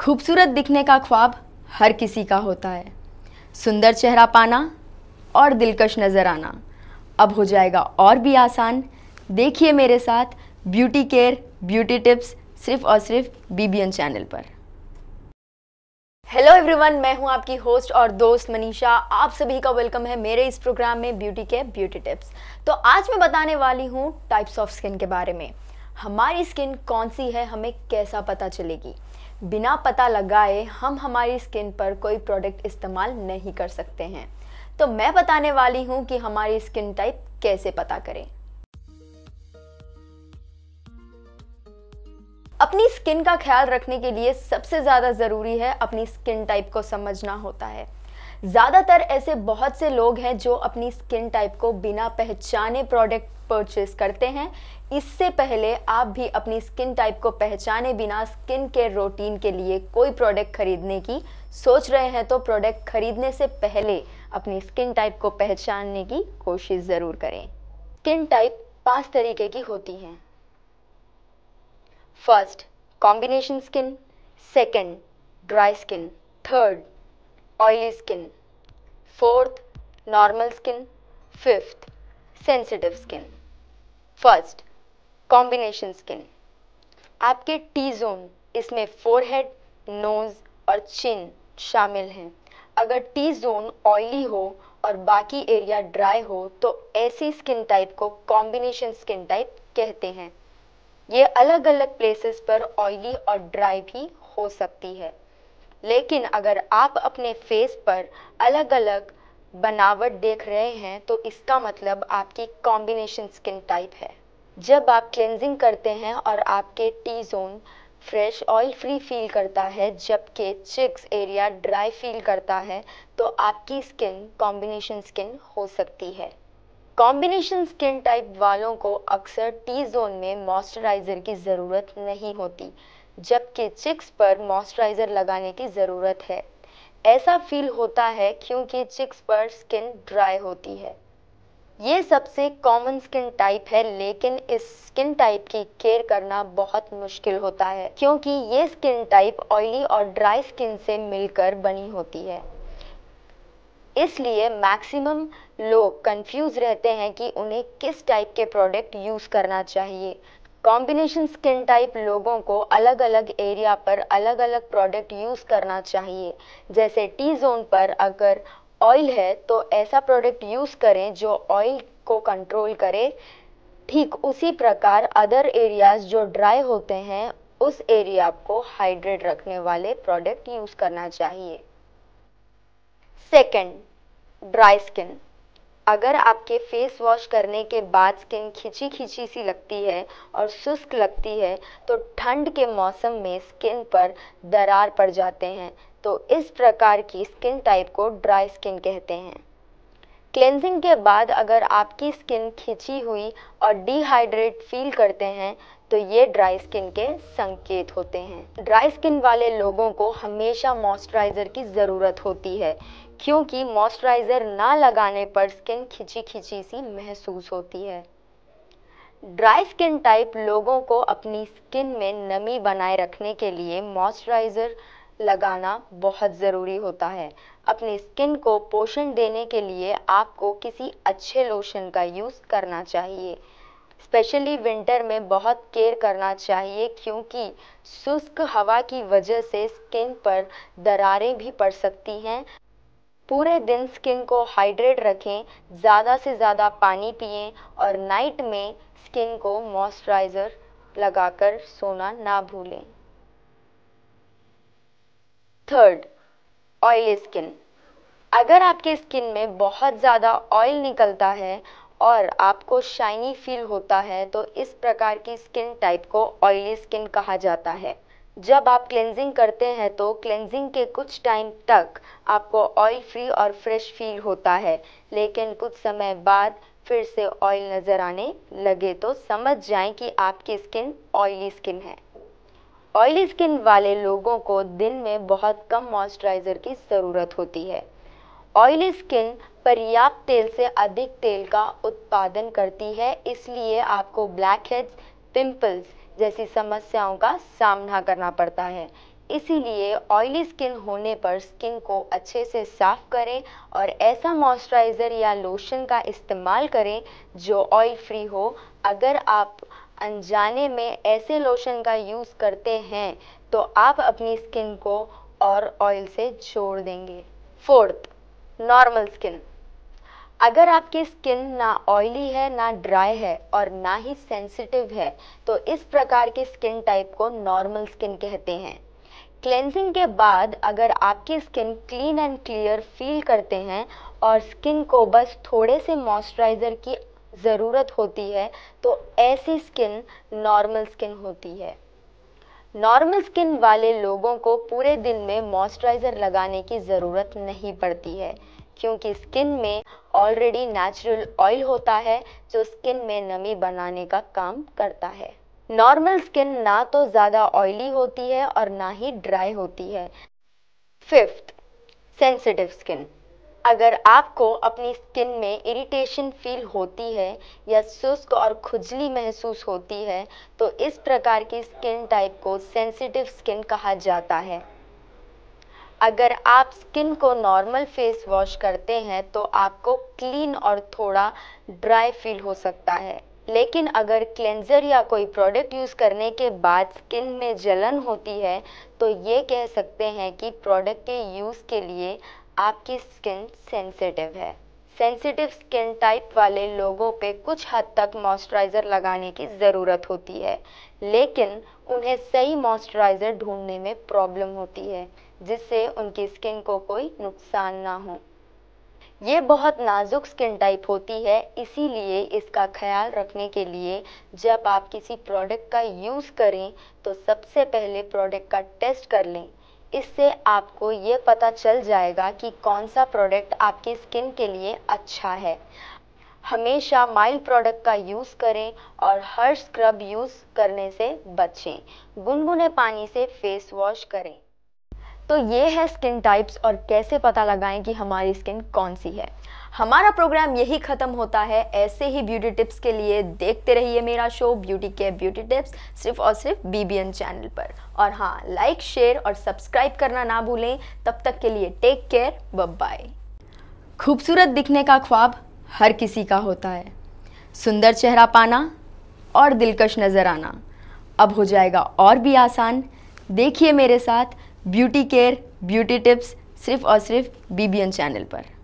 खूबसूरत दिखने का ख्वाब हर किसी का होता है सुंदर चेहरा पाना और दिलकश नज़र आना अब हो जाएगा और भी आसान देखिए मेरे साथ ब्यूटी केयर ब्यूटी टिप्स सिर्फ और सिर्फ बीबीएन चैनल पर हेलो एवरीवन मैं हूं आपकी होस्ट और दोस्त मनीषा आप सभी का वेलकम है मेरे इस प्रोग्राम में ब्यूटी के ब्यूटी टिप्स तो आज मैं बताने वाली हूं टाइप्स ऑफ स्किन के बारे में हमारी स्किन कौन सी है हमें कैसा पता चलेगी बिना पता लगाए हम हमारी स्किन पर कोई प्रोडक्ट इस्तेमाल नहीं कर सकते हैं तो मैं बताने वाली हूँ कि हमारी स्किन टाइप कैसे पता करें अपनी स्किन का ख्याल रखने के लिए सबसे ज़्यादा ज़रूरी है अपनी स्किन टाइप को समझना होता है ज़्यादातर ऐसे बहुत से लोग हैं जो अपनी स्किन टाइप को बिना पहचाने प्रोडक्ट परचेज करते हैं इससे पहले आप भी अपनी स्किन टाइप को पहचाने बिना स्किन केयर रूटीन के लिए कोई प्रोडक्ट खरीदने की सोच रहे हैं तो प्रोडक्ट खरीदने से पहले अपनी स्किन टाइप को पहचानने की कोशिश ज़रूर करें स्किन टाइप पांच तरीके की होती हैं first combination skin second dry skin third oily skin fourth normal skin fifth sensitive skin first combination skin आपके टी जोन इसमें फोरहेड नोज़ और चिन शामिल हैं अगर टी जोन ऑयली हो और बाकी एरिया ड्राई हो तो ऐसी स्किन टाइप को कॉम्बिनेशन स्किन टाइप कहते हैं ये अलग अलग प्लेसेस पर ऑयली और ड्राई भी हो सकती है लेकिन अगर आप अपने फेस पर अलग अलग बनावट देख रहे हैं तो इसका मतलब आपकी कॉम्बिनेशन स्किन टाइप है जब आप क्लेंजिंग करते हैं और आपके T zone fresh oil free feel करता है जबकि चिक्स एरिया ड्राई फील करता है तो आपकी स्किन कॉम्बिनेशन स्किन हो सकती है कॉम्बिनेशन स्किन टाइप वालों को अक्सर टी जोन में मॉइस्चराइज़र की ज़रूरत नहीं होती जबकि चिक्स पर मॉइस्चराइज़र लगाने की ज़रूरत है ऐसा फील होता है क्योंकि चिक्स पर स्किन ड्राई होती है ये सबसे कॉमन स्किन टाइप है लेकिन इस स्किन टाइप की केयर करना बहुत मुश्किल होता है क्योंकि ये स्किन टाइप ऑयली और ड्राई स्किन से मिलकर बनी होती है इसलिए मैक्सिमम लोग कंफ्यूज रहते हैं कि उन्हें किस टाइप के प्रोडक्ट यूज़ करना चाहिए कॉम्बिनेशन स्किन टाइप लोगों को अलग अलग एरिया पर अलग अलग प्रोडक्ट यूज़ करना चाहिए जैसे टी जोन पर अगर ऑयल है तो ऐसा प्रोडक्ट यूज़ करें जो ऑयल को कंट्रोल करे ठीक उसी प्रकार अदर एरियाज़ जो ड्राई होते हैं उस एरिया को हाइड्रेट रखने वाले प्रोडक्ट यूज़ करना चाहिए सेकंड ड्राई स्किन अगर आपके फेस वॉश करने के बाद स्किन खिंची खिंची सी लगती है और शुष्क लगती है तो ठंड के मौसम में स्किन पर दरार पड़ जाते हैं तो इस प्रकार की स्किन टाइप को ड्राई स्किन कहते हैं क्लेंजिंग के बाद अगर आपकी स्किन खिंची हुई और डिहाइड्रेट फील करते हैं तो ये ड्राई स्किन के संकेत होते हैं ड्राई स्किन वाले लोगों को हमेशा मॉइस्चराइज़र की ज़रूरत होती है क्योंकि मॉइस्चराइज़र ना लगाने पर स्किन खिंची खिंची सी महसूस होती है ड्राई स्किन टाइप लोगों को अपनी स्किन में नमी बनाए रखने के लिए मॉइस्चराइज़र लगाना बहुत ज़रूरी होता है अपनी स्किन को पोषण देने के लिए आपको किसी अच्छे लोशन का यूज़ करना चाहिए स्पेशली विंटर में बहुत केयर करना चाहिए क्योंकि शुष्क हवा की वजह से स्किन पर दरारें भी पड़ सकती हैं पूरे दिन स्किन को हाइड्रेट रखें ज़्यादा से ज़्यादा पानी पिए और नाइट में स्किन को मॉइस्चराइज़र लगाकर सोना ना भूलें थर्ड ऑयली स्किन अगर आपके स्किन में बहुत ज़्यादा ऑयल निकलता है और आपको शाइनी फील होता है तो इस प्रकार की स्किन टाइप को ऑयली स्किन कहा जाता है जब आप क्लेंजिंग करते हैं तो क्लेंजिंग के कुछ टाइम तक आपको ऑयल फ्री और फ्रेश फील होता है लेकिन कुछ समय बाद फिर से ऑयल नज़र आने लगे तो समझ जाएं कि आपकी स्किन ऑयली स्किन है ऑयली स्किन वाले लोगों को दिन में बहुत कम मॉइस्चराइज़र की ज़रूरत होती है ऑयली स्किन पर्याप्त तेल से अधिक तेल का उत्पादन करती है इसलिए आपको ब्लैक हेड्स पिंपल्स जैसी समस्याओं का सामना करना पड़ता है इसीलिए ऑयली स्किन होने पर स्किन को अच्छे से साफ करें और ऐसा मॉइस्चराइज़र या लोशन का इस्तेमाल करें जो ऑयल फ्री हो अगर आप अनजाने में ऐसे लोशन का यूज़ करते हैं तो आप अपनी स्किन को और ऑयल से जोड़ देंगे फोर्थ नॉर्मल स्किन अगर आपकी स्किन ना ऑयली है ना ड्राई है और ना ही सेंसिटिव है तो इस प्रकार की स्किन टाइप को नॉर्मल स्किन कहते हैं क्लेंजिंग के बाद अगर आपकी skin clean and clear feel करते हैं और स्किन को बस थोड़े से मॉइस्चराइज़र की ज़रूरत होती है तो ऐसी स्किन नॉर्मल स्किन होती है नॉर्मल स्किन वाले लोगों को पूरे दिन में मॉइस्चराइज़र लगाने की ज़रूरत नहीं पड़ती है क्योंकि स्किन में ऑलरेडी नेचुरल ऑयल होता है जो स्किन में नमी बनाने का काम करता है नॉर्मल स्किन ना तो ज़्यादा ऑयली होती है और ना ही ड्राई होती है फिफ्थ सेंसिटिव स्किन अगर आपको अपनी स्किन में इरिटेशन फ़ील होती है या शुष्क और खुजली महसूस होती है तो इस प्रकार की स्किन टाइप को सेंसिटिव स्किन कहा जाता है अगर आप स्किन को नॉर्मल फेस वॉश करते हैं तो आपको क्लीन और थोड़ा ड्राई फील हो सकता है लेकिन अगर क्लेंजर या कोई प्रोडक्ट यूज़ करने के बाद स्किन में जलन होती है तो ये कह सकते हैं कि प्रोडक्ट के यूज़ के लिए आपकी स्किन सेंसिटिव है सेंसिटिव स्किन टाइप वाले लोगों पे कुछ हद तक मॉइस्चराइज़र लगाने की ज़रूरत होती है लेकिन उन्हें सही मॉइस्चराइज़र ढूंढने में प्रॉब्लम होती है जिससे उनकी स्किन को कोई नुकसान ना हो ये बहुत नाजुक स्किन टाइप होती है इसीलिए इसका ख्याल रखने के लिए जब आप किसी प्रोडक्ट का यूज़ करें तो सबसे पहले प्रोडक्ट का टेस्ट कर लें इससे आपको ये पता चल जाएगा कि कौन सा प्रोडक्ट आपकी स्किन के लिए अच्छा है हमेशा माइल्ड प्रोडक्ट का यूज़ करें और हर स्क्रब यूज़ करने से बचें गुनगुने पानी से फेस वॉश करें तो ये है स्किन टाइप्स और कैसे पता लगाएं कि हमारी स्किन कौन सी है हमारा प्रोग्राम यही ख़त्म होता है ऐसे ही ब्यूटी टिप्स के लिए देखते रहिए मेरा शो ब्यूटी के ब्यूटी टिप्स सिर्फ और सिर्फ बीबीएन चैनल पर और हाँ लाइक शेयर और सब्सक्राइब करना ना भूलें तब तक के लिए टेक केयर बाय खूबसूरत दिखने का ख्वाब हर किसी का होता है सुंदर चेहरा पाना और दिलकश नज़र आना अब हो जाएगा और भी आसान देखिए मेरे साथ ब्यूटी केयर ब्यूटी टिप्स सिर्फ और सिर्फ बीबीएन चैनल पर